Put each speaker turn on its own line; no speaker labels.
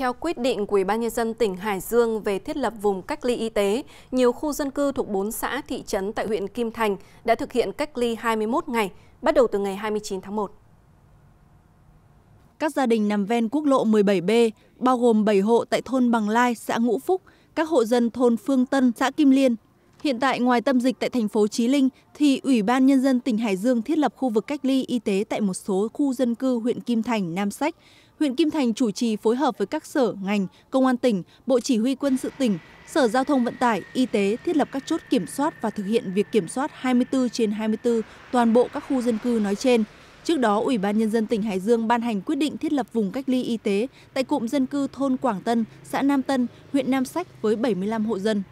theo quyết định của Ủy ban nhân dân tỉnh Hải Dương về thiết lập vùng cách ly y tế, nhiều khu dân cư thuộc 4 xã thị trấn tại huyện Kim Thành đã thực hiện cách ly 21 ngày, bắt đầu từ ngày 29 tháng 1.
Các gia đình nằm ven quốc lộ 17B, bao gồm 7 hộ tại thôn Bằng Lai, xã Ngũ Phúc, các hộ dân thôn Phương Tân, xã Kim Liên. Hiện tại ngoài tâm dịch tại thành phố Chí Linh thì Ủy ban nhân dân tỉnh Hải Dương thiết lập khu vực cách ly y tế tại một số khu dân cư huyện Kim Thành, Nam Sách, huyện Kim Thành chủ trì phối hợp với các sở, ngành, công an tỉnh, Bộ Chỉ huy quân sự tỉnh, Sở Giao thông Vận tải, Y tế thiết lập các chốt kiểm soát và thực hiện việc kiểm soát 24 trên 24 toàn bộ các khu dân cư nói trên. Trước đó, Ủy ban Nhân dân tỉnh Hải Dương ban hành quyết định thiết lập vùng cách ly y tế tại cụm dân cư thôn Quảng Tân, xã Nam Tân, huyện Nam Sách với 75 hộ dân.